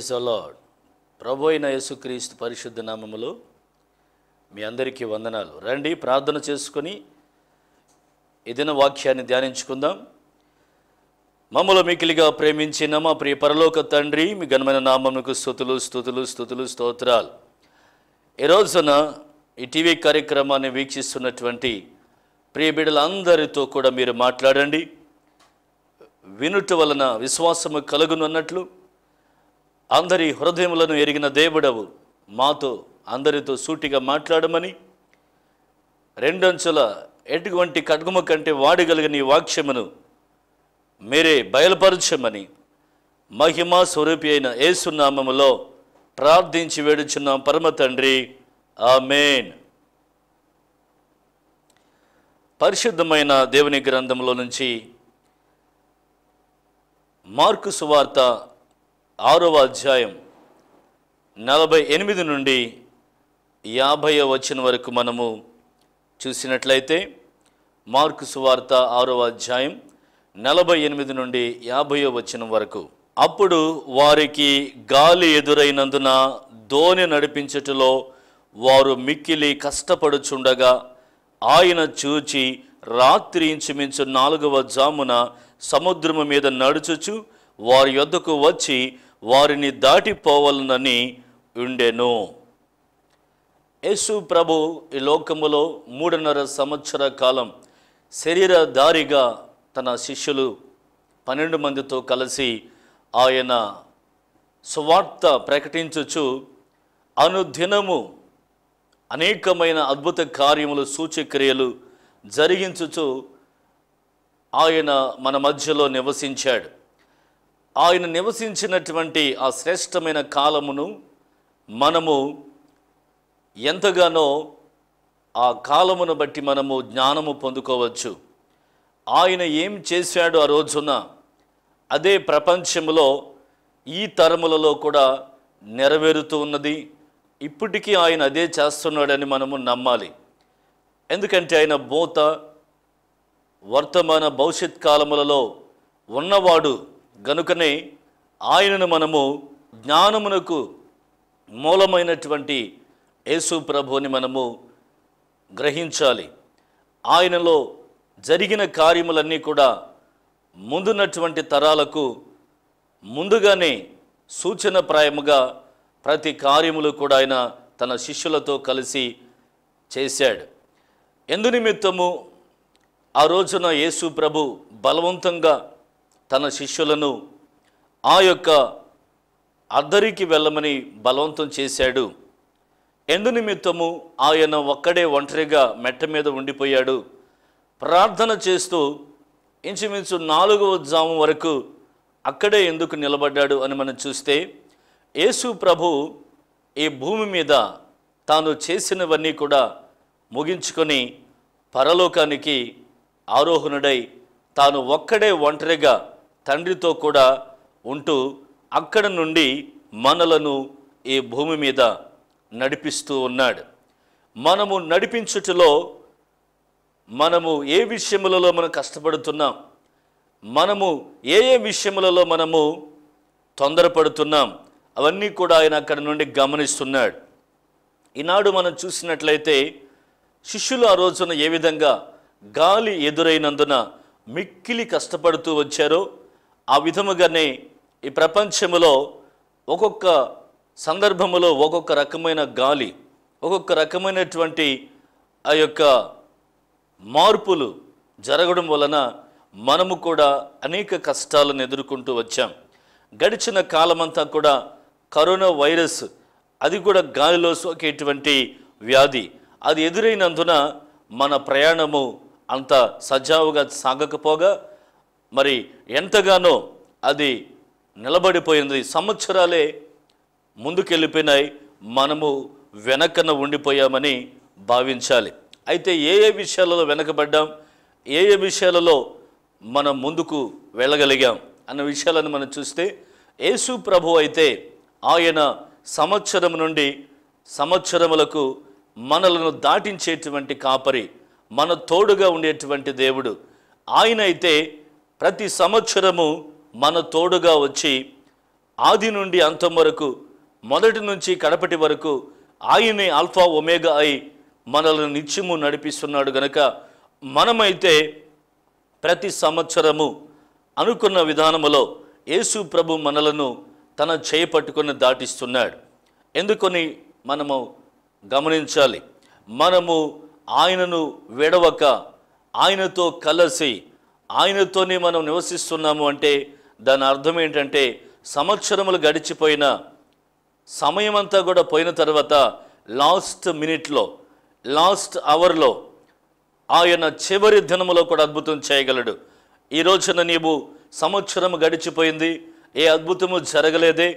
praise అలాడ్ ప్రభు అయిన యేసుక్రీస్తు పరిశుద్ధ నామములో మీ అందరికీ వందనాలు రండి ప్రార్థన చేసుకొని ఏదైనా వాక్యాన్ని ధ్యానించుకుందాం మమ్మల్ని మికిలిగా ప్రేమించిన మా ప్రియ పరలోక తండ్రి మీ ఘనమైన నామముకు స్థుతులు స్థుతులు స్థుతులు స్తోత్రాలు ఈ రోజున ఈ టీవీ కార్యక్రమాన్ని వీక్షిస్తున్నటువంటి ప్రియ బిడ్డలందరితో కూడా మీరు మాట్లాడండి వినుట వలన విశ్వాసము కలుగును అన్నట్లు అందరి హృదయములను ఎరిగిన దేవుడవు మాతో అందరితో సూటిగా మాట్లాడమని రెండంచుల ఎటువంటి కడ్గుమ కంటే వాడగలిగిన వాక్యమును మీరే బయలుపరచమని మహిమా స్వరూపి అయిన ఏసునామములో ప్రార్థించి వేడుచున్నాం పరమ తండ్రి ఆ మేన్ పరిశుద్ధమైన దేవుని గ్రంథంలో నుంచి మార్కు సువార్త ఆరవ అధ్యాయం నలభై ఎనిమిది నుండి యాభై వచ్చిన వరకు మనము చూసినట్లయితే మార్కు సువార్త ఆరవ అధ్యాయం నలభై ఎనిమిది నుండి యాభై వచ్చిన వరకు అప్పుడు వారికి గాలి ఎదురైనందున ధోని నడిపించటలో వారు మిక్కిలి కష్టపడుచుండగా ఆయన చూచి రాత్రి ఇంచుమించు నాలుగవ జామున సముద్రము మీద నడుచుచు వారి యొద్దకు వచ్చి వారిని దాటిపోవాలనని ఉండెను యేసు ప్రభు ఈ లోకములో మూడున్నర సంవత్సర కాలం శరీరధారిగా తన శిష్యులు పన్నెండు మందితో కలిసి ఆయన సువార్త ప్రకటించుచు అనుదినము అనేకమైన అద్భుత కార్యములు సూచక్రియలు జరిగించుచు ఆయన మన మధ్యలో నివసించాడు ఆయన నివసించినటువంటి ఆ శ్రేష్టమైన కాలమును మనము ఎంతగానో ఆ కాలమును బట్టి మనము జ్ఞానము పొందుకోవచ్చు ఆయన ఏం చేశాడు ఆ రోజున అదే ప్రపంచంలో ఈ తరములలో కూడా నెరవేరుతూ ఉన్నది ఇప్పటికీ ఆయన అదే చేస్తున్నాడని మనము నమ్మాలి ఎందుకంటే ఆయన భూత వర్తమాన భవిష్యత్ కాలములలో ఉన్నవాడు గనుకనే ఆయనను మనము జ్ఞానమునకు మూలమైనటువంటి యేసు ప్రభుని మనము గ్రహించాలి ఆయనలో జరిగిన కార్యములన్నీ కూడా ముందున్నటువంటి తరాలకు ముందుగానే సూచన ప్రాయముగా ప్రతి కార్యములు కూడా ఆయన తన శిష్యులతో కలిసి చేశాడు ఎందు నిమిత్తము ఆ రోజున యేసు ప్రభు బలవంతంగా తన శిష్యులను ఆ యొక్క అద్దరికి వెళ్ళమని బలవంతం చేశాడు ఎందు నిమిత్తము ఆయన ఒక్కడే ఒంటరిగా మెట్ట మీద ఉండిపోయాడు ప్రార్థన చేస్తూ ఇంచుమించు నాలుగవ జాము వరకు అక్కడే ఎందుకు నిలబడ్డాడు అని మనం చూస్తే యేసు ప్రభు ఈ భూమి మీద తాను చేసినవన్నీ కూడా ముగించుకొని పరలోకానికి ఆరోహణుడై తాను ఒక్కడే ఒంటరిగా తండ్రితో కూడా ఉంటూ అక్కడ నుండి మనలను ఈ భూమి మీద నడిపిస్తూ ఉన్నాడు మనము నడిపించుటలో మనము ఏ విషయములలో మనం కష్టపడుతున్నాం మనము ఏ ఏ విషయములలో మనము తొందరపడుతున్నాం అవన్నీ కూడా ఆయన అక్కడ నుండి గమనిస్తున్నాడు ఈనాడు మనం చూసినట్లయితే శిష్యులు ఆ రోజున ఏ విధంగా గాలి ఎదురైనందున మిక్కిలి కష్టపడుతూ వచ్చారో ఆ విధముగానే ఈ ప్రపంచములో ఒక్కొక్క సందర్భములో ఒక్కొక్క రకమైన గాలి ఒక్కొక్క రకమైనటువంటి ఆ యొక్క మార్పులు జరగడం వలన మనము కూడా అనేక కష్టాలను ఎదుర్కొంటూ వచ్చాం గడిచిన కాలమంతా కూడా కరోనా వైరస్ అది కూడా గాలిలో సోకేటువంటి వ్యాధి అది ఎదురైనందున మన ప్రయాణము అంత సజావుగా సాగకపోగా మరి ఎంతగానో అది నిలబడిపోయింది సంవత్సరాలే ముందుకెళ్ళిపోయినాయి మనము వెనకన ఉండిపోయామని భావించాలి అయితే ఏ ఏ విషయాలలో వెనకబడ్డాం ఏ ఏ విషయాలలో మనం ముందుకు వెళ్ళగలిగాం అన్న విషయాలను మనం చూస్తే యేసు ప్రభు అయితే ఆయన సంవత్సరం నుండి సంవత్సరములకు మనలను దాటించేటువంటి కాపరి మన తోడుగా ఉండేటువంటి దేవుడు ఆయన అయితే ప్రతి సంవత్సరము మన తోడుగా వచ్చి ఆది నుండి అంతం వరకు మొదటి నుంచి కడపటి వరకు ఆయనే ఆల్ఫా ఒమేగా అయి మనల్ని నిత్యము నడిపిస్తున్నాడు గనక మనమైతే ప్రతి సంవత్సరము అనుకున్న విధానములో యేసు ప్రభు మనలను తన చేపట్టుకొని దాటిస్తున్నాడు ఎందుకని మనము గమనించాలి మనము ఆయనను విడవక ఆయనతో కలసి ఆయనతోనే మనం నివసిస్తున్నాము అంటే దాని అర్థం ఏంటంటే సంవత్సరములు గడిచిపోయిన సమయం అంతా కూడా పోయిన తర్వాత లాస్ట్ మినిట్లో లాస్ట్ అవర్లో ఆయన చివరి దినములో కూడా అద్భుతం చేయగలడు ఈ రోజున నీవు సంవత్సరం గడిచిపోయింది ఏ అద్భుతము జరగలేదే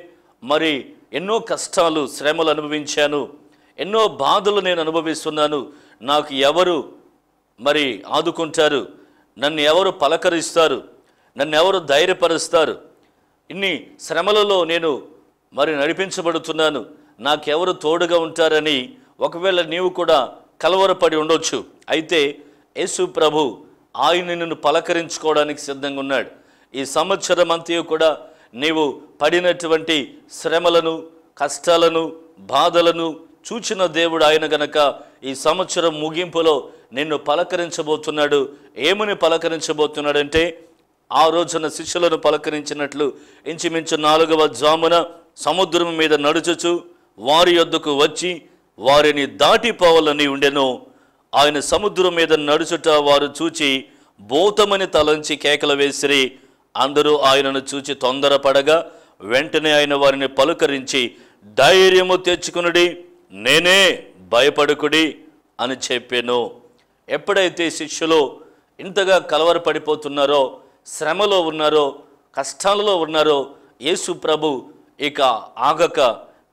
మరి ఎన్నో కష్టాలు శ్రమలు అనుభవించాను ఎన్నో బాధలు నేను అనుభవిస్తున్నాను నాకు ఎవరు మరి ఆదుకుంటారు నన్ను ఎవరు పలకరిస్తారు నన్ను ఎవరు ధైర్యపరుస్తారు ఇన్ని శ్రమలలో నేను మరి నడిపించబడుతున్నాను నాకెవరు తోడుగా ఉంటారని ఒకవేళ నీవు కూడా కలవరపడి ఉండొచ్చు అయితే యేసు ప్రభు ఆయన నిన్ను పలకరించుకోవడానికి సిద్ధంగా ఉన్నాడు ఈ సంవత్సరం అంతా కూడా నీవు పడినటువంటి శ్రమలను కష్టాలను బాధలను చూచిన దేవుడు ఆయన గనక ఈ సంవత్సరం ముగింపులో నిన్ను పలకరించబోతున్నాడు ఏమని పలకరించబోతున్నాడంటే ఆ రోజున శిష్యులను పలకరించినట్లు ఇంచుమించు నాలుగవ జామున సముద్రం మీద నడుచుచు వారి యొద్దకు వచ్చి వారిని దాటిపోవాలని ఉండెను ఆయన సముద్రం మీద నడుచుట వారు చూచి భూతమని తలంచి కేకలు వేసిరి అందరూ ఆయనను చూచి తొందరపడగా వెంటనే ఆయన వారిని పలుకరించి ధైర్యము తెచ్చుకునుడి నేనే భయపడుకుడి అని చెప్పాను ఎప్పుడైతే శిష్యులు ఇంతగా కలవర పడిపోతున్నారో శ్రమలో ఉన్నారో కష్టాలలో ఉన్నారో యేసు ప్రభు ఇక ఆగక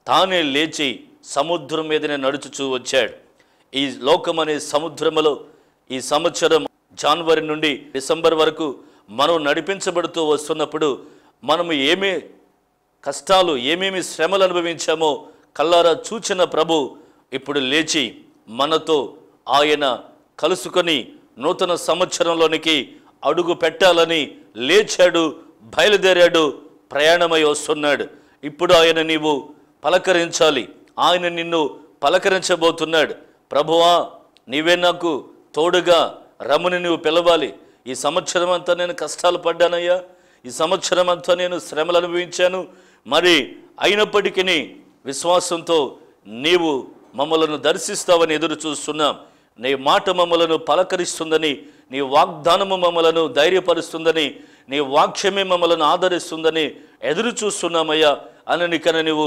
తానే లేచి సముద్రం మీదనే నడుచుచూ వచ్చాడు ఈ లోకం అనే సముద్రములో ఈ సంవత్సరం జనవరి నుండి డిసెంబర్ వరకు మనం నడిపించబడుతూ వస్తున్నప్పుడు మనము ఏమి కష్టాలు ఏమేమి శ్రమలు అనుభవించామో కల్లారా చూచిన ప్రభు ఇప్పుడు లేచి మనతో ఆయన కలుసుకొని నూతన సంవత్సరంలోనికి అడుగు పెట్టాలని లేచాడు బయలుదేరాడు ప్రయాణమై వస్తున్నాడు ఇప్పుడు ఆయన నీవు పలకరించాలి ఆయన నిన్ను పలకరించబోతున్నాడు ప్రభువా నీవే నాకు తోడుగా రముని నువ్వు పిలవాలి ఈ సంవత్సరం అంతా నేను కష్టాలు పడ్డానయ్యా ఈ సంవత్సరం అంతా నేను శ్రమలు అనుభవించాను మరి అయినప్పటికీ విశ్వాసంతో నీవు మమ్మలను దర్శిస్తావని ఎదురు చూస్తున్నాం నీ మాట మమ్మలను పలకరిస్తుందని నీ వాగ్దానము మమ్మలను ధైర్యపరుస్తుందని నీ వాక్యమే మమ్మలను ఆదరిస్తుందని ఎదురు చూస్తున్నామయ్యా అని కన నీవు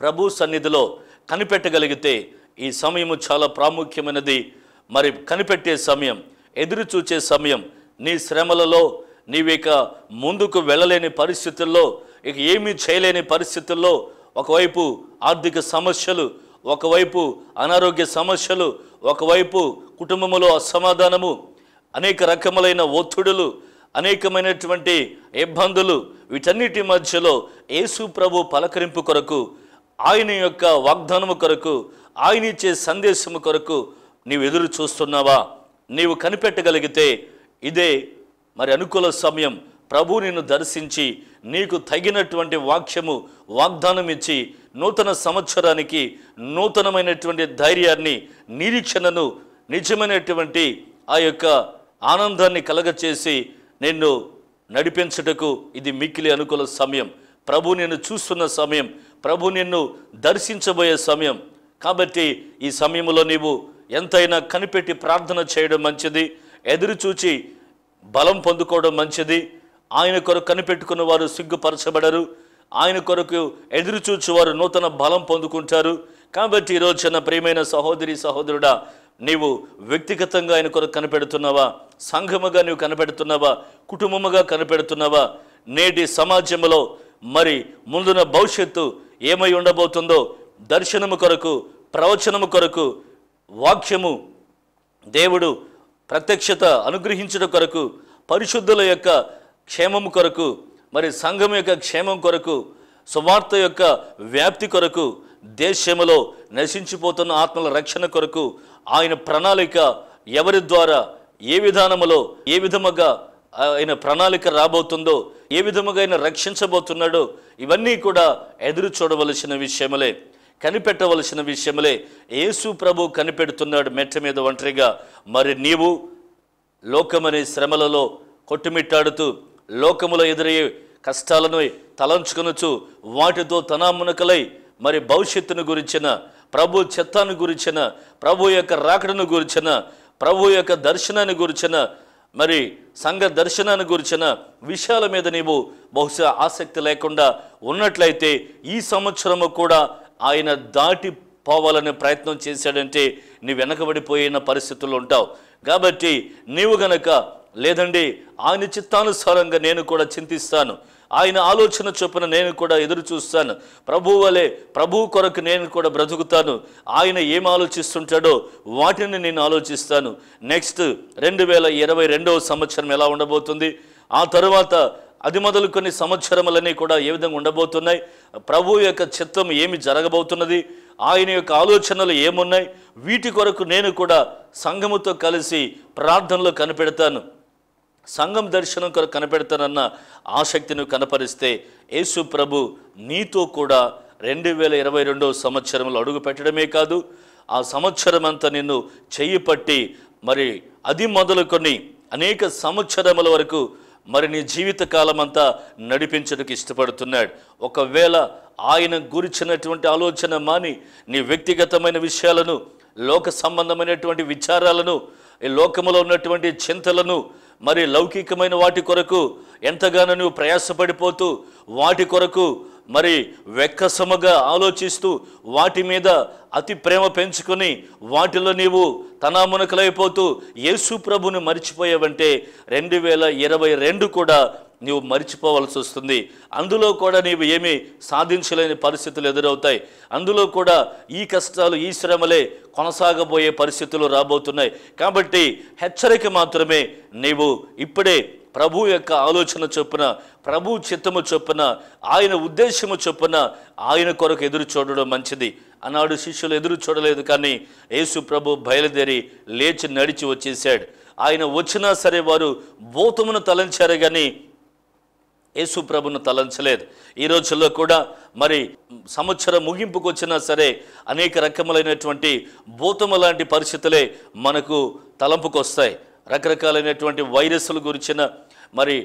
ప్రభు సన్నిధిలో కనిపెట్టగలిగితే ఈ సమయము చాలా ప్రాముఖ్యమైనది మరి కనిపెట్టే సమయం ఎదురు చూచే సమయం నీ శ్రమలలో నీవిక ముందుకు వెళ్ళలేని పరిస్థితుల్లో ఇక ఏమీ చేయలేని పరిస్థితుల్లో ఒకవైపు ఆర్థిక సమస్యలు ఒకవైపు అనారోగ్య సమస్యలు ఒకవైపు కుటుంబంలో అసమాధానము అనేక రకములైన ఒత్తిడులు అనేకమైనటువంటి ఇబ్బందులు వీటన్నిటి మధ్యలో యేసు ప్రభు పలకరింపు కొరకు ఆయన యొక్క వాగ్దానము కొరకు ఆయన ఇచ్చే సందేశము కొరకు నీవు ఎదురు చూస్తున్నావా నీవు కనిపెట్టగలిగితే ఇదే మరి అనుకూల సమయం ప్రభు నిన్ను దర్శించి నీకు తగినటువంటి వాక్యము వాగ్దానం ఇచ్చి నూతన సంవత్సరానికి నూతనమైనటువంటి ధైర్యాన్ని నిరీక్షణను నిజమైనటువంటి ఆ యొక్క ఆనందాన్ని కలగచేసి నిన్ను నడిపించుటకు ఇది మిక్కిలి అనుకూల సమయం ప్రభు నిన్ను చూస్తున్న సమయం ప్రభు నిన్ను దర్శించబోయే సమయం కాబట్టి ఈ సమయంలో నీవు ఎంతైనా కనిపెట్టి ప్రార్థన చేయడం మంచిది ఎదురు చూచి బలం పొందుకోవడం మంచిది ఆయన కొరకు కనిపెట్టుకున్న వారు సిగ్గుపరచబడరు ఆయన కొరకు ఎదురు చూచువారు నూతన బలం పొందుకుంటారు కాబట్టి ఈరోజు చిన్న ప్రియమైన సహోదరి సహోదరుడా నీవు వ్యక్తిగతంగా ఆయన కొరకు కనిపెడుతున్నావా సంఘముగా నీవు కనిపెడుతున్నావా కుటుంబముగా కనిపెడుతున్నావా నేటి సమాజంలో మరి ముందున భవిష్యత్తు ఏమై ఉండబోతుందో దర్శనము కొరకు ప్రవచనము కొరకు వాక్యము దేవుడు ప్రత్యక్షత అనుగ్రహించడం కొరకు పరిశుద్ధుల యొక్క క్షేమము కొరకు మరి సంఘం యొక్క క్షేమం కొరకు సువార్త యొక్క వ్యాప్తి కొరకు దేశంలో నశించిపోతున్న ఆత్మల రక్షణ కొరకు ఆయన ప్రణాళిక ఎవరి ద్వారా ఏ విధానములో ఏ విధముగా ఆయన ప్రణాళిక రాబోతుందో ఏ విధముగా ఆయన రక్షించబోతున్నాడో ఇవన్నీ కూడా ఎదురు చూడవలసిన విషయములే కనిపెట్టవలసిన విషయములే యేసు ప్రభు కనిపెడుతున్నాడు మెట్ట మీద ఒంటరిగా మరి నీవు లోకమనే శ్రమలలో కొట్టుమిట్టాడుతూ లోకములో ఎదురయ్యే కష్టాలను తలంచుకొనొచ్చు వాటితో తనామునకలై మరి భవిష్యత్తును గురించిన ప్రభు చిత్తాన్ని గురించిన ప్రభు యొక్క రాకడను గురించిన ప్రభు యొక్క దర్శనాన్ని గురించిన మరి సంఘ దర్శనాన్ని గురించిన విషయాల మీద నీవు బహుశా ఆసక్తి లేకుండా ఉన్నట్లయితే ఈ సంవత్సరము కూడా ఆయన దాటి ప్రయత్నం చేశాడంటే నీ వెనకబడిపోయిన పరిస్థితులు ఉంటావు కాబట్టి నీవు గనక లేదండి ఆయన చిత్తానుసారంగా నేను కూడా చింతిస్తాను ఆయన ఆలోచన చొప్పున నేను కూడా ఎదురు చూస్తాను ప్రభు వలె ప్రభు కొరకు నేను కూడా బ్రతుకుతాను ఆయన ఏం ఆలోచిస్తుంటాడో వాటిని నేను ఆలోచిస్తాను నెక్స్ట్ రెండు వేల ఇరవై రెండవ సంవత్సరం ఎలా ఉండబోతుంది ఆ తరువాత అది మొదలుకొని సంవత్సరములన్నీ కూడా ఏ విధంగా ఉండబోతున్నాయి ప్రభు యొక్క చిత్తం ఏమి జరగబోతున్నది ఆయన యొక్క ఆలోచనలు ఏమున్నాయి వీటి కొరకు నేను కూడా సంఘముతో కలిసి ప్రార్థనలో కనిపెడతాను సంఘం దర్శనం కొరకు కనపెడతానన్న ఆసక్తిని కనపరిస్తే యేసు ప్రభు నీతో కూడా రెండు వేల ఇరవై రెండవ సంవత్సరంలో అడుగు పెట్టడమే కాదు ఆ సంవత్సరం అంతా నిన్ను చెయ్యి పట్టి మరి అది మొదలుకొని అనేక సంవత్సరముల వరకు మరి నీ జీవితకాలం అంతా నడిపించడానికి ఇష్టపడుతున్నాడు ఒకవేళ ఆయన గురించినటువంటి ఆలోచన మాని నీ వ్యక్తిగతమైన విషయాలను లోక సంబంధమైనటువంటి విచారాలను ఈ లోకంలో ఉన్నటువంటి చింతలను మరి లౌకికమైన వాటి కొరకు ఎంతగానో నువ్వు ప్రయాసపడిపోతూ వాటి కొరకు మరి వెక్కసమగా ఆలోచిస్తూ వాటి మీద అతి ప్రేమ పెంచుకొని వాటిలో నీవు తనామునకలైపోతూ యేసు ప్రభుని మర్చిపోయావంటే రెండు వేల ఇరవై రెండు కూడా నీవు మరిచిపోవలసి వస్తుంది అందులో కూడా నీవు ఏమీ సాధించలేని పరిస్థితులు ఎదురవుతాయి అందులో కూడా ఈ కష్టాలు ఈ శ్రమలే కొనసాగబోయే పరిస్థితులు రాబోతున్నాయి కాబట్టి హెచ్చరిక మాత్రమే నీవు ఇప్పుడే ప్రభు యొక్క ఆలోచన చొప్పున ప్రభు చిత్తము చొప్పున ఆయన ఉద్దేశము చొప్పున ఆయన కొరకు ఎదురు చూడడం మంచిది అన్నాడు శిష్యులు ఎదురు చూడలేదు కానీ యేసు ప్రభు బయలుదేరి లేచి నడిచి వచ్చేసాడు ఆయన వచ్చినా సరే వారు భూతమును తలంచారు కానీ యేసు ప్రభును తలంచలేదు ఈ రోజుల్లో కూడా మరి సంవత్సరం ముగింపుకు వచ్చినా సరే అనేక రకములైనటువంటి భూతము లాంటి పరిస్థితులే మనకు తలంపుకొస్తాయి రకరకాలైనటువంటి వైరస్ల గురించిన మరి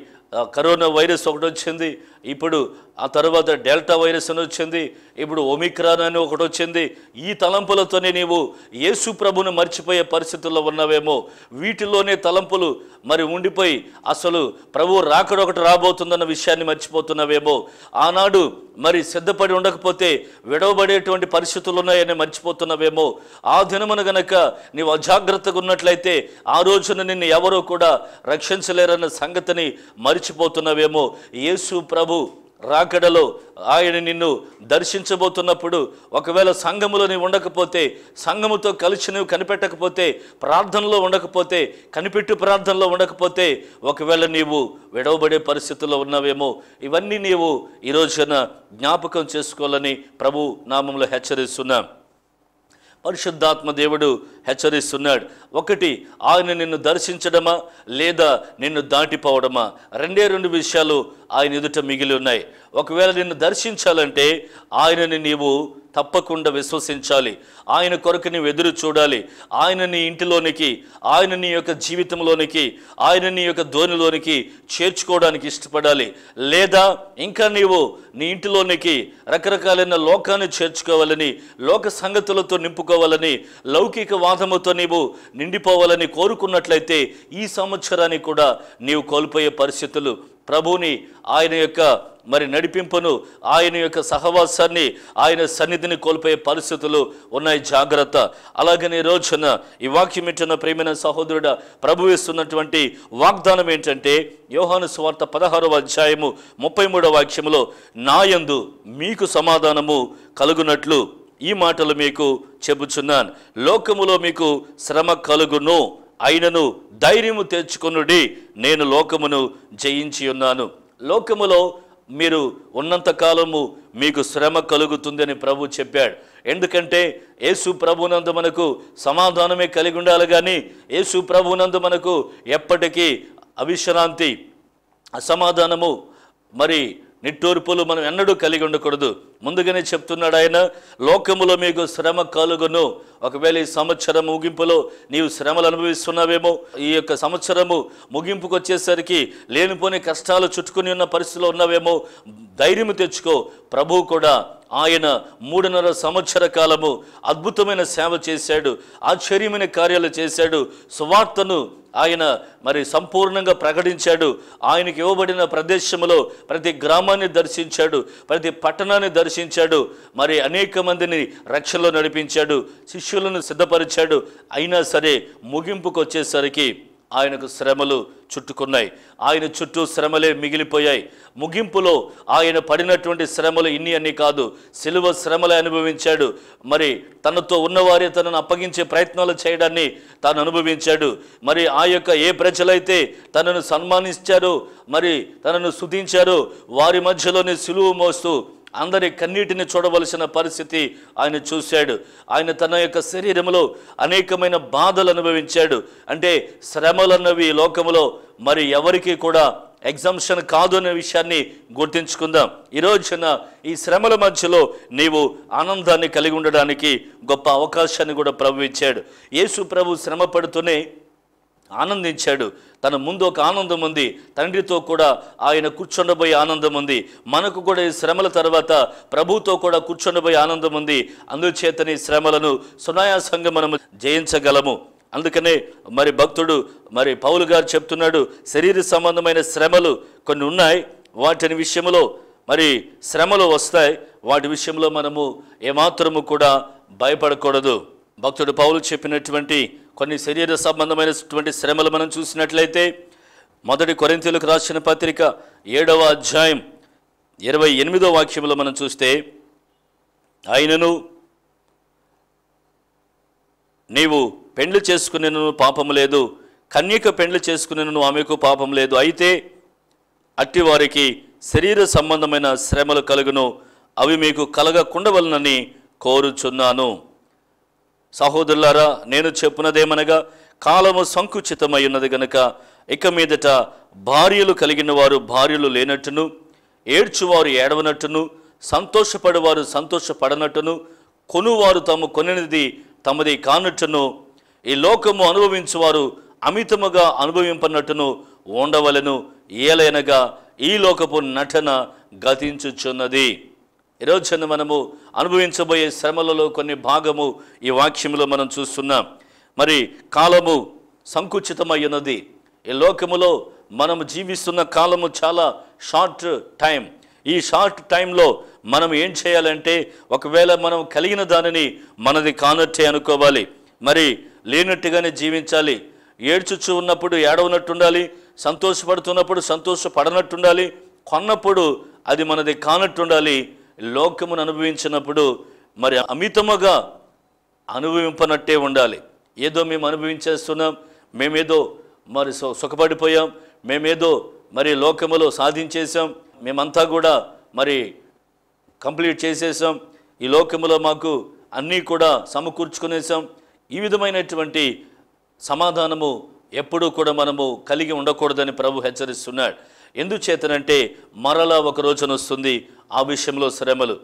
కరోనా వైరస్ ఒకటి వచ్చింది ఇప్పుడు ఆ తర్వాత డెల్టా వైరస్ అని వచ్చింది ఇప్పుడు ఒమిక్రాన్ అని ఒకటి వచ్చింది ఈ తలంపులతోనే నీవు యేసు ప్రభును మర్చిపోయే పరిస్థితుల్లో ఉన్నావేమో వీటిలోనే తలంపులు మరి ఉండిపోయి అసలు ప్రభు రాకడొకటి రాబోతుందన్న విషయాన్ని మర్చిపోతున్నావేమో ఆనాడు మరి సిద్ధపడి ఉండకపోతే విడవబడేటువంటి పరిస్థితులు ఉన్నాయని మర్చిపోతున్నావేమో ఆ దినమున గనక నీవు అజాగ్రత్తగా ఉన్నట్లయితే ఆ రోజున నిన్ను ఎవరూ కూడా రక్షించలేరన్న సంగతిని మరి మరచిపోతున్నావేమో యేసు ప్రభు రాకడలో ఆయన నిన్ను దర్శించబోతున్నప్పుడు ఒకవేళ సంఘములో నీవు ఉండకపోతే సంఘముతో కలిసి నువ్వు కనిపెట్టకపోతే ప్రార్థనలో ఉండకపోతే కనిపెట్టు ప్రార్థనలో ఉండకపోతే ఒకవేళ నీవు విడవబడే పరిస్థితుల్లో ఉన్నావేమో ఇవన్నీ నీవు ఈరోజున జ్ఞాపకం చేసుకోవాలని ప్రభు నామంలో హెచ్చరిస్తున్నా పరిశుద్ధాత్మ దేవుడు హెచ్చరిస్తున్నాడు ఒకటి ఆయన నిన్ను దర్శించడమా లేదా నిన్ను దాటిపోవడమా రెండే రెండు విషయాలు ఆయన ఎదుట మిగిలి ఉన్నాయి ఒకవేళ నిన్ను దర్శించాలంటే ఆయనని నీవు తప్పకుండా విశ్వసించాలి ఆయన కొరకు నీవు ఎదురు చూడాలి ఆయన నీ ఇంటిలోనికి ఆయన నీ యొక్క జీవితంలోనికి ఆయన నీ యొక్క ధోనిలోనికి చేర్చుకోవడానికి ఇష్టపడాలి లేదా ఇంకా నీవు నీ ఇంటిలోనికి రకరకాలైన లోకాన్ని చేర్చుకోవాలని లోక సంగతులతో నింపుకోవాలని లౌకిక వాదముతో నీవు నిండిపోవాలని కోరుకున్నట్లయితే ఈ సంవత్సరాన్ని కూడా నీవు కోల్పోయే పరిస్థితులు ప్రభుని ఆయన యొక్క మరి నడిపింపును ఆయన యొక్క సహవాసాన్ని ఆయన సన్నిధిని కోల్పోయే పరిస్థితులు ఉన్నాయి జాగ్రత్త అలాగనే రోజున ఈ వాక్యం ఇచ్చిన ప్రేమైన సహోదరుడ ప్రభు ఇస్తున్నటువంటి వాగ్దానం ఏంటంటే యోహాను స్వార్థ పదహారవ అధ్యాయము ముప్పై మూడవ వాక్యంలో నాయందు మీకు సమాధానము కలుగునట్లు ఈ మాటలు మీకు చెబుచున్నాను లోకములో మీకు శ్రమ కలుగును అయినను ధైర్యము తెచ్చుకొనుడి నేను లోకమును జయించి ఉన్నాను లోకములో మీరు ఉన్నంతకాలము మీకు శ్రమ కలుగుతుందని ప్రభు చెప్పాడు ఎందుకంటే యేసు ప్రభునందు మనకు సమాధానమే కలిగి ఉండాలి కానీ యేసు ప్రభునందు మనకు ఎప్పటికీ అవిశ్రాంతి అసమాధానము మరి నిట్టూర్పులు మనం ఎన్నడూ కలిగి ఉండకూడదు ముందుగానే చెప్తున్నాడు ఆయన లోకములో మీకు శ్రమ కలుగును ఒకవేళ ఈ సంవత్సరం ముగింపులో నీవు శ్రమలు అనుభవిస్తున్నావేమో ఈ యొక్క సంవత్సరము ముగింపుకు వచ్చేసరికి లేనిపోని కష్టాలు చుట్టుకుని ఉన్న పరిస్థితిలో ఉన్నావేమో ధైర్యం తెచ్చుకో ప్రభువు కూడా ఆయన మూడున్నర సంవత్సర కాలము అద్భుతమైన సేవ చేశాడు ఆశ్చర్యమైన కార్యాలు చేశాడు సువార్తను ఆయన మరి సంపూర్ణంగా ప్రకటించాడు ఆయనకి ఇవ్వబడిన ప్రదేశంలో ప్రతి గ్రామాన్ని దర్శించాడు ప్రతి పట్టణాన్ని దర్శించాడు దర్శించాడు మరి అనేక మందిని రక్షణలో నడిపించాడు శిష్యులను సిద్ధపరిచాడు అయినా సరే ముగింపుకు వచ్చేసరికి ఆయనకు శ్రమలు చుట్టుకున్నాయి ఆయన చుట్టూ శ్రమలే మిగిలిపోయాయి ముగింపులో ఆయన పడినటువంటి శ్రమలు ఇన్ని అన్ని కాదు సిలువ శ్రమలే అనుభవించాడు మరి తనతో ఉన్నవారే తనను అప్పగించే ప్రయత్నాలు చేయడాన్ని తాను అనుభవించాడు మరి ఆ యొక్క ఏ ప్రజలైతే తనను సన్మానించారో మరి తనను స్థుతించారో వారి మధ్యలోనే సులువు మోస్తూ అందరి కన్నీటిని చూడవలసిన పరిస్థితి ఆయన చూశాడు ఆయన తన యొక్క శరీరంలో అనేకమైన బాధలు అనుభవించాడు అంటే శ్రమలు అన్నవి లోకంలో మరి ఎవరికి కూడా ఎగ్జామ్షన్ కాదు అనే విషయాన్ని గుర్తించుకుందాం ఈరోజున ఈ శ్రమల మధ్యలో నీవు ఆనందాన్ని కలిగి ఉండడానికి గొప్ప అవకాశాన్ని కూడా ప్రభు ఇచ్చాడు యేసు ప్రభు శ్రమ పడుతూనే ఆనందించాడు తన ముందు ఒక ఆనందం ఉంది తండ్రితో కూడా ఆయన కూర్చుండబోయే ఆనందం ఉంది మనకు కూడా ఈ శ్రమల తర్వాత ప్రభుతో కూడా కూర్చుండబోయే ఆనందం ఉంది అందుచేతని శ్రమలను సునాయాసంగా మనము జయించగలము అందుకనే మరి భక్తుడు మరి పౌలు గారు చెప్తున్నాడు శరీర సంబంధమైన శ్రమలు కొన్ని ఉన్నాయి వాటిని విషయంలో మరి శ్రమలు వస్తాయి వాటి విషయంలో మనము ఏమాత్రము కూడా భయపడకూడదు భక్తుడు పౌలు చెప్పినటువంటి కొన్ని శరీర సంబంధమైనటువంటి శ్రమలు మనం చూసినట్లయితే మొదటి కొరింతీలకు రాసిన పత్రిక ఏడవ అధ్యాయం ఇరవై ఎనిమిదో వాక్యంలో మనం చూస్తే ఆయనను నీవు పెండ్లు చేసుకునేను పాపం లేదు కన్యక పెండ్లు చేసుకునేను ఆమెకు పాపం లేదు అయితే అట్టి వారికి శరీర సంబంధమైన శ్రమలు కలుగును అవి మీకు కలగకుండా వలనని కోరుచున్నాను సహోదరులారా నేను చెప్పునదేమనగా కాలము సంకుచితమై ఉన్నది గనక ఇక మీదట భార్యలు కలిగిన వారు భార్యలు లేనట్టును ఏడ్చువారు ఏడవనట్టును సంతోషపడేవారు సంతోషపడనట్టును కొనువారు తాము కొనినది తమది కానట్టును ఈ లోకము అనుభవించువారు అమితముగా అనుభవింపనట్టును ఉండవలను ఏలైనగా ఈ లోకపు నటన గతించుచున్నది ఈరోజున మనము అనుభవించబోయే శ్రమలలో కొన్ని భాగము ఈ వాక్యంలో మనం చూస్తున్నాం మరి కాలము సంకుచితమై ఉన్నది ఈ లోకములో మనము జీవిస్తున్న కాలము చాలా షార్ట్ టైం ఈ షార్ట్ టైంలో మనం ఏం చేయాలంటే ఒకవేళ మనం కలిగిన దానిని మనది కానట్టే అనుకోవాలి మరి లేనట్టుగానే జీవించాలి ఏడ్చుచు ఉన్నప్పుడు ఏడవనట్టుండాలి సంతోషపడుతున్నప్పుడు సంతోషపడనట్టుండాలి కొన్నప్పుడు అది మనది కానట్టుండాలి లోకమును అనుభవించినప్పుడు మరి అమితముగా అనుభవింపనట్టే ఉండాలి ఏదో మేము అనుభవించేస్తున్నాం మేమేదో మరి సుఖపడిపోయాం మేమేదో మరి లోకములో సాధించేసాం మేమంతా కూడా మరి కంప్లీట్ చేసేసాం ఈ లోకములో మాకు అన్నీ కూడా సమకూర్చుకునేసాం ఈ విధమైనటువంటి సమాధానము ఎప్పుడూ కూడా మనము కలిగి ఉండకూడదని ప్రభు హెచ్చరిస్తున్నాడు ఎందుచేతనంటే మరలా ఒక రోజున వస్తుంది ఆ విషయంలో శ్రమలు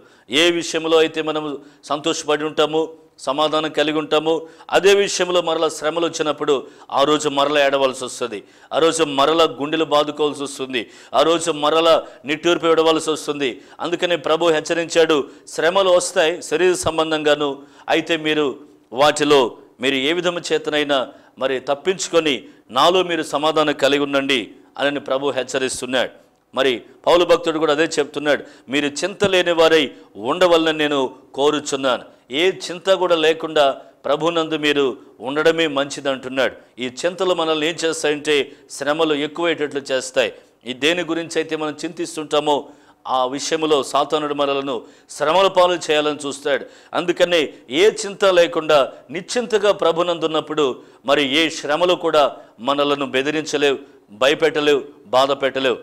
ఏ విషయంలో అయితే మనం సంతోషపడి ఉంటాము సమాధానం కలిగి ఉంటాము అదే విషయంలో మరల శ్రమలు వచ్చినప్పుడు ఆ రోజు మరల ఏడవలసి వస్తుంది ఆ రోజు మరల గుండెలు బాదుకోవాల్సి వస్తుంది ఆ రోజు మరల నిట్టూర్పు ఇవ్వడవలసి వస్తుంది అందుకనే ప్రభు హెచ్చరించాడు శ్రమలు వస్తాయి శరీర సంబంధంగాను అయితే మీరు వాటిలో మీరు ఏ విధము చేతనైనా మరి తప్పించుకొని నాలో మీరు సమాధానం కలిగి ఉండండి అని ప్రభు హెచ్చరిస్తున్నాడు మరి పౌలు భక్తుడు కూడా అదే చెప్తున్నాడు మీరు చింత లేని వారై ఉండవలన నేను కోరుచున్నాను ఏ చింత కూడా లేకుండా ప్రభునందు మీరు ఉండడమే మంచిది అంటున్నాడు ఈ చింతలు మనల్ని ఏం చేస్తాయంటే శ్రమలు ఎక్కువయ్యేటట్లు చేస్తాయి ఈ దేని గురించి అయితే మనం చింతిస్తుంటామో ఆ విషయంలో సాతానుడు మనలను శ్రమల పాలు చేయాలని చూస్తాడు అందుకనే ఏ చింత లేకుండా నిశ్చింతగా ప్రభునందున్నప్పుడు మరి ఏ శ్రమలు కూడా మనలను బెదిరించలేవు భయపెట్టలేవు బాధ పెట్టలేవు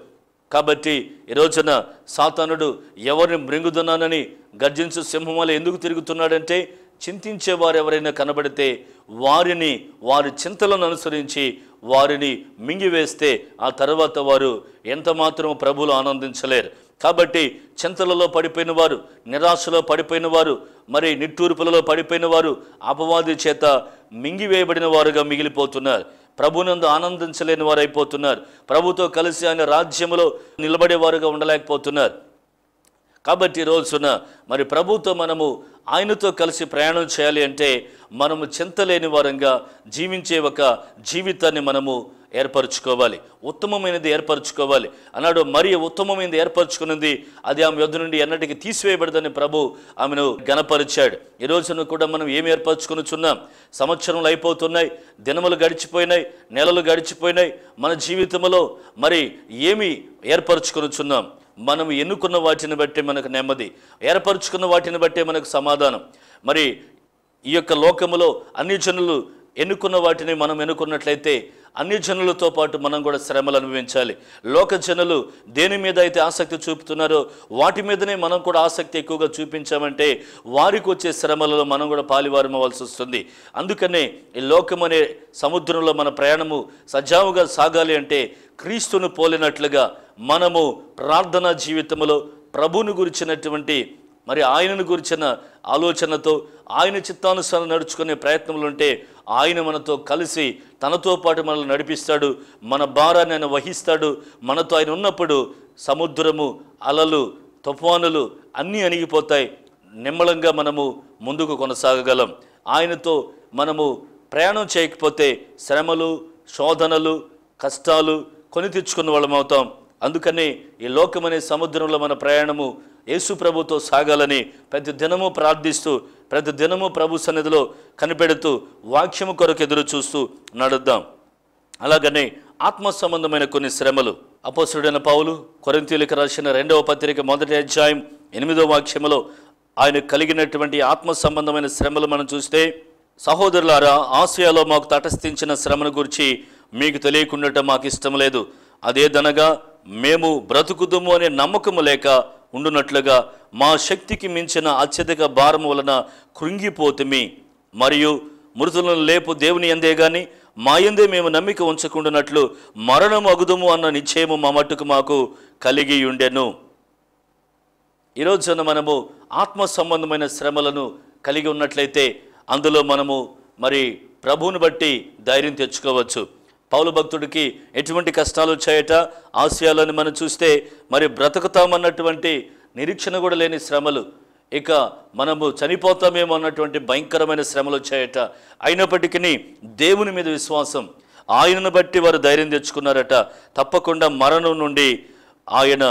కాబట్టి ఈ రోజున సాతానుడు ఎవరిని మృంగుతున్నానని గర్జించు సింహం ఎందుకు తిరుగుతున్నాడంటే వారు ఎవరైనా కనబడితే వారిని వారి చింతలను అనుసరించి వారిని మింగివేస్తే ఆ తర్వాత వారు ఎంత మాత్రం ప్రభులు ఆనందించలేరు కాబట్టి చింతలలో పడిపోయిన వారు నిరాశలో పడిపోయిన వారు మరి నిట్టూర్పులలో పడిపోయిన వారు అపవాది చేత మింగివేయబడిన వారుగా మిగిలిపోతున్నారు ప్రభునందు ఆనందించలేని వారైపోతున్నారు ప్రభుతో కలిసి ఆయన రాజ్యంలో నిలబడేవారుగా ఉండలేకపోతున్నారు కాబట్టి రోజున మరి ప్రభుతో మనము ఆయనతో కలిసి ప్రయాణం చేయాలి అంటే మనము చింతలేని వారంగా జీవించే ఒక జీవితాన్ని మనము ఏర్పరచుకోవాలి ఉత్తమమైనది ఏర్పరచుకోవాలి అన్నాడు మరి ఉత్తమమైనది ఏర్పరచుకున్నది అది ఆమె యొద్ నుండి ఎన్నటికి తీసివేయబడదని ప్రభు ఆమెను గణపరిచాడు ఈ రోజున కూడా మనం ఏమి ఏర్పరచుకునిచున్నాం సంవత్సరములు అయిపోతున్నాయి దినములు గడిచిపోయినాయి నెలలు గడిచిపోయినాయి మన జీవితంలో మరి ఏమి ఏర్పరచుకునిచున్నాం మనం ఎన్నుకున్న వాటిని బట్టి మనకు నెమ్మది ఏర్పరచుకున్న వాటిని బట్టి మనకు సమాధానం మరి ఈ యొక్క లోకములో అన్ని జనులు ఎన్నుకున్న వాటిని మనం ఎన్నుకున్నట్లయితే అన్ని జనులతో పాటు మనం కూడా శ్రమలు అనుభవించాలి లోక జనులు దేని మీద అయితే ఆసక్తి చూపుతున్నారో వాటి మీదనే మనం కూడా ఆసక్తి ఎక్కువగా చూపించామంటే వారికి వచ్చే శ్రమలలో మనం కూడా అవ్వాల్సి వస్తుంది అందుకనే ఈ లోకం అనే సముద్రంలో మన ప్రయాణము సజావుగా సాగాలి అంటే క్రీస్తును పోలినట్లుగా మనము ప్రార్థనా జీవితంలో ప్రభుని గురించినటువంటి మరి ఆయనను గురించిన ఆలోచనతో ఆయన చిత్తానుసారం నడుచుకునే ప్రయత్నంలో ఉంటే ఆయన మనతో కలిసి తనతో పాటు మనల్ని నడిపిస్తాడు మన భారాన్ని ఆయన వహిస్తాడు మనతో ఆయన ఉన్నప్పుడు సముద్రము అలలు తుఫానులు అన్నీ అణిగిపోతాయి నిమ్మలంగా మనము ముందుకు కొనసాగగలం ఆయనతో మనము ప్రయాణం చేయకపోతే శ్రమలు శోధనలు కష్టాలు కొని తెచ్చుకున్న వాళ్ళం అవుతాం అందుకనే ఈ లోకమనే సముద్రంలో మన ప్రయాణము యేసు ప్రభుతో సాగాలని ప్రతి దినము ప్రార్థిస్తూ ప్రతి దినము ప్రభు సన్నిధిలో కనిపెడుతూ వాక్యము కొరకు ఎదురు చూస్తూ నడుద్దాం అలాగనే ఆత్మ సంబంధమైన కొన్ని శ్రమలు అపోసుడైన పావులు కొరంతీలకు రాసిన రెండవ పత్రిక మొదటి అధ్యాయం ఎనిమిదవ వాక్యములో ఆయన కలిగినటువంటి ఆత్మ సంబంధమైన శ్రమలు మనం చూస్తే సహోదరులారా ఆసియాలో మాకు తటస్థించిన శ్రమను గురించి మీకు తెలియకుండటం మాకు ఇష్టం లేదు అదేదనగా మేము బ్రతుకుదుము అనే నమ్మకము లేక ఉండునట్లుగా మా శక్తికి మించిన అత్యధిక భారం వలన కృంగిపోతుమి మరియు మృతులను లేపు దేవుని ఎందే గాని మా ఎందే మేము నమ్మిక ఉంచకుండానట్లు మరణం అగుదుము అన్న నిశ్చయము మా మట్టుకు మాకు కలిగి ఉండెను ఈరోజున మనము ఆత్మ సంబంధమైన శ్రమలను కలిగి ఉన్నట్లయితే అందులో మనము మరి ప్రభువుని బట్టి ధైర్యం తెచ్చుకోవచ్చు పౌలు భక్తుడికి ఎటువంటి కష్టాలు వచ్చాయట ఆశయాలని మనం చూస్తే మరి బ్రతుకుతామన్నటువంటి నిరీక్షణ కూడా లేని శ్రమలు ఇక మనము చనిపోతామేమో అన్నటువంటి భయంకరమైన శ్రమలు వచ్చాయట అయినప్పటికీ దేవుని మీద విశ్వాసం ఆయనను బట్టి వారు ధైర్యం తెచ్చుకున్నారట తప్పకుండా మరణం నుండి ఆయన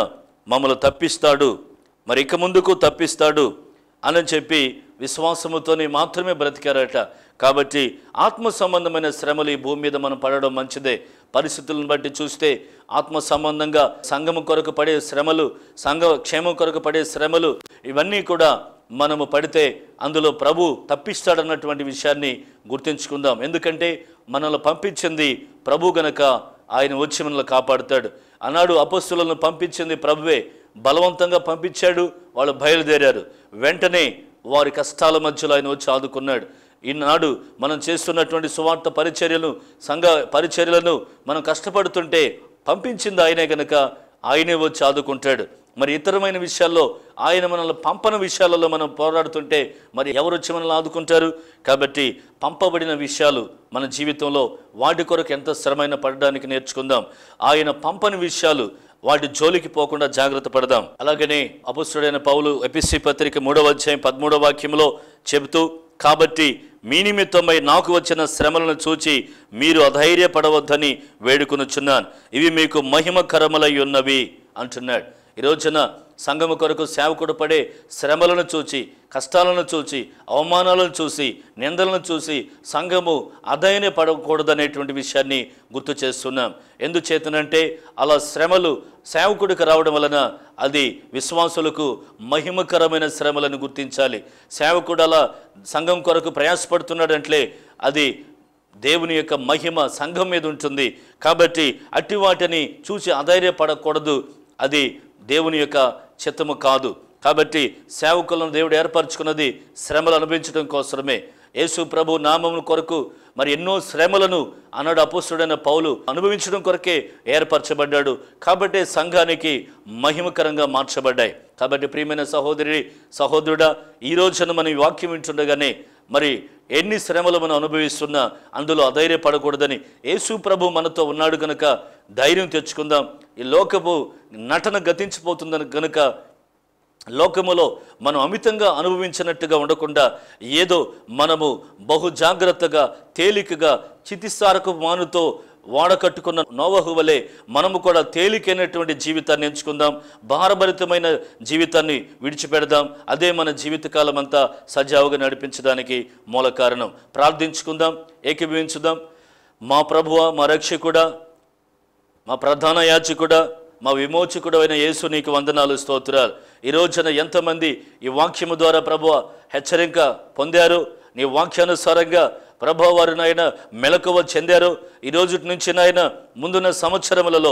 మమ్మల్ని తప్పిస్తాడు మరి ఇక ముందుకు తప్పిస్తాడు అని చెప్పి విశ్వాసముతోనే మాత్రమే బ్రతికారట కాబట్టి ఆత్మ సంబంధమైన శ్రమలు ఈ భూమి మీద మనం పడడం మంచిదే పరిస్థితులను బట్టి చూస్తే ఆత్మ సంబంధంగా సంఘము కొరకు పడే శ్రమలు సంఘ క్షేమం కొరకు పడే శ్రమలు ఇవన్నీ కూడా మనము పడితే అందులో ప్రభు తప్పిస్తాడన్నటువంటి విషయాన్ని గుర్తుంచుకుందాం ఎందుకంటే మనల్ని పంపించింది ప్రభు గనక ఆయన వచ్చి మనల్ని కాపాడుతాడు అన్నాడు అపస్తులను పంపించింది ప్రభువే బలవంతంగా పంపించాడు వాళ్ళు బయలుదేరారు వెంటనే వారి కష్టాల మధ్యలో ఆయన వచ్చి ఆదుకున్నాడు ఈనాడు మనం చేస్తున్నటువంటి సువార్త పరిచర్యలు సంఘ పరిచర్యలను మనం కష్టపడుతుంటే పంపించింది ఆయనే కనుక ఆయనే వచ్చి ఆదుకుంటాడు మరి ఇతరమైన విషయాల్లో ఆయన మనల్ని పంపన విషయాలలో మనం పోరాడుతుంటే మరి ఎవరు వచ్చి మనల్ని ఆదుకుంటారు కాబట్టి పంపబడిన విషయాలు మన జీవితంలో వాటి కొరకు ఎంత శ్రమైన పడడానికి నేర్చుకుందాం ఆయన పంపని విషయాలు వాటి జోలికి పోకుండా జాగ్రత్త పడదాం అలాగనే అపుస్తుడైన పౌలు ఎపిసి పత్రిక మూడవ అధ్యాయం పదమూడవ వాక్యంలో చెబుతూ కాబట్టి మీ నిమిత్తమై నాకు వచ్చిన శ్రమలను చూచి మీరు అధైర్యపడవద్దని వేడుకొనుచున్నాను ఇవి మీకు మహిమకరములై ఉన్నవి అంటున్నాడు ఈ రోజున సంఘము కొరకు సేవకుడు పడే శ్రమలను చూచి కష్టాలను చూచి అవమానాలను చూసి నిందలను చూసి సంఘము అదయనే పడకూడదనేటువంటి విషయాన్ని గుర్తు చేస్తున్నాం ఎందుచేతనంటే అలా శ్రమలు సేవకుడికి రావడం వలన అది విశ్వాసులకు మహిమకరమైన శ్రమలను గుర్తించాలి సేవకుడు అలా సంఘం కొరకు ప్రయాసపడుతున్నాడంటే అది దేవుని యొక్క మహిమ సంఘం మీద ఉంటుంది కాబట్టి అట్టి వాటిని చూసి అధైర్యపడకూడదు అది దేవుని యొక్క చిత్తము కాదు కాబట్టి సేవకులను దేవుడు ఏర్పరచుకున్నది శ్రమలు అనుభవించడం కోసమే యేసు ప్రభు నామముల కొరకు మరి ఎన్నో శ్రమలను అన్నాడు అపుస్తుడైన పౌలు అనుభవించడం కొరకే ఏర్పరచబడ్డాడు కాబట్టి సంఘానికి మహిమకరంగా మార్చబడ్డాయి కాబట్టి ప్రియమైన సహోదరి సహోదరుడ ఈరోజున మనం వాక్యం వింటుండగానే మరి ఎన్ని శ్రమలు మనం అనుభవిస్తున్నా అందులో అధైర్యపడకూడదని యేసు ప్రభు మనతో ఉన్నాడు కనుక ధైర్యం తెచ్చుకుందాం ఈ లోకపు నటన గతించిపోతుందని కనుక లోకములో మనం అమితంగా అనుభవించినట్టుగా ఉండకుండా ఏదో మనము బహు జాగ్రత్తగా తేలికగా చితిస్సారకు మానుతో వాడకట్టుకున్న నోవహు మనము కూడా తేలికైనటువంటి జీవితాన్ని ఎంచుకుందాం భారభరితమైన జీవితాన్ని విడిచిపెడదాం అదే మన జీవితకాలం అంతా సజావుగా నడిపించడానికి మూల కారణం ప్రార్థించుకుందాం ఏకీభవించుదాం మా ప్రభువ మా రక్షకుడ మా ప్రధాన యాచకుడ మా విమోచకుడు అయిన యేసు నీకు వందనాలు స్తోత్రాలు ఈ రోజున ఎంతమంది ఈ వాక్యము ద్వారా ప్రభువ హెచ్చరిక పొందారు నీ వాక్యానుసారంగా ప్రభు వారు నాయన మెలకువ చెందారు ఈరోజు నుంచి నాయన ముందున్న సంవత్సరములలో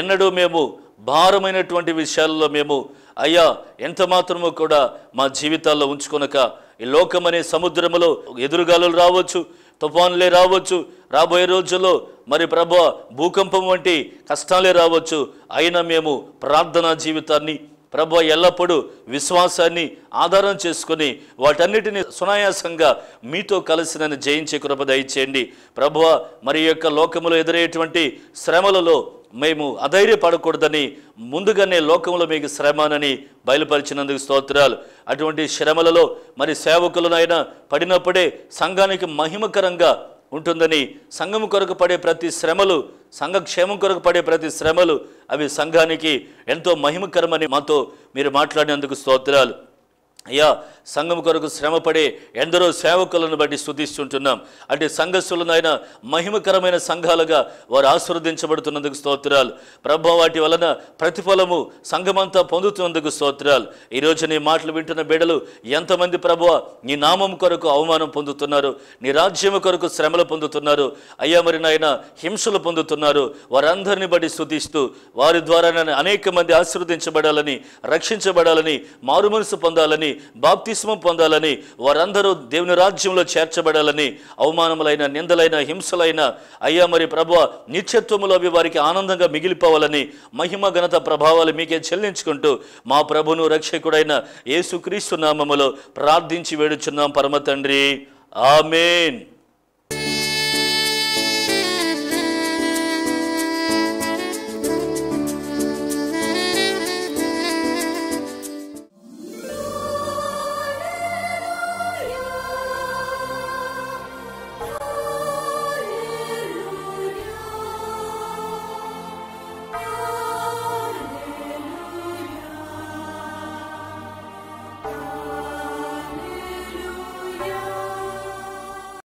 ఎన్నడూ మేము భారమైనటువంటి విషయాలలో మేము అయ్యా ఎంత మాత్రము కూడా మా జీవితాల్లో ఉంచుకొనక ఈ లోకం అనే సముద్రములో ఎదురుగాలు రావచ్చు తుఫాన్లే రావచ్చు రాబోయే రోజుల్లో మరి ప్రభా భూకంపం వంటి కష్టాలే రావచ్చు అయినా మేము ప్రార్థనా జీవితాన్ని ప్రభు ఎల్లప్పుడూ విశ్వాసాన్ని ఆధారం చేసుకుని వాటన్నిటిని సునాయాసంగా మీతో కలిసి నన్ను జయించే కృప దయచేయండి ప్రభు మరి యొక్క లోకములో ఎదురయ్యేటువంటి శ్రమలలో మేము అధైర్యపడకూడదని ముందుగానే లోకంలో మీకు శ్రమనని బయలుపరిచినందుకు స్తోత్రాలు అటువంటి శ్రమలలో మరి సేవకులనైనా పడినప్పుడే సంఘానికి మహిమకరంగా ఉంటుందని సంఘం కొరకు పడే ప్రతి శ్రమలు సంఘక్షేమం కొరకు పడే ప్రతి శ్రమలు అవి సంఘానికి ఎంతో మహిమకరమని మాతో మీరు మాట్లాడినందుకు స్తోత్రాలు అయ్యా సంఘం కొరకు శ్రమపడే ఎందరో సేవకులను బట్టి స్థుతిస్తుంటున్నాం అంటే ఆయన మహిమకరమైన సంఘాలుగా వారు ఆశీర్వదించబడుతున్నందుకు స్తోత్రాలు ప్రభావ వాటి వలన ప్రతిఫలము సంఘమంతా పొందుతున్నందుకు స్తోత్రాలు ఈరోజు నీ మాటలు వింటున్న బిడలు ఎంతమంది ప్రభు నీ నామం కొరకు అవమానం పొందుతున్నారు నీ రాజ్యం కొరకు శ్రమలు పొందుతున్నారు అయ్యా మరి నాయన హింసలు పొందుతున్నారు వారందరిని బట్టి స్థుతిస్తూ వారి ద్వారా అనేక మంది ఆశీర్వదించబడాలని రక్షించబడాలని మారుమనసు పొందాలని బాప్తిస్మం పొందాలని వారందరూ దేవుని రాజ్యంలో చేర్చబడాలని అవమానములైన నిందలైన హింసలైన అయ్యా మరి ప్రభు నిత్యత్వములో అవి వారికి ఆనందంగా మిగిలిపోవాలని మహిమ ఘనత ప్రభావాలు మీకే చెల్లించుకుంటూ మా ప్రభును రక్షకుడైన యేసుక్రీస్తు నామములో ప్రార్థించి వేడుచున్నాం పరమ తండ్రి ఆమెన్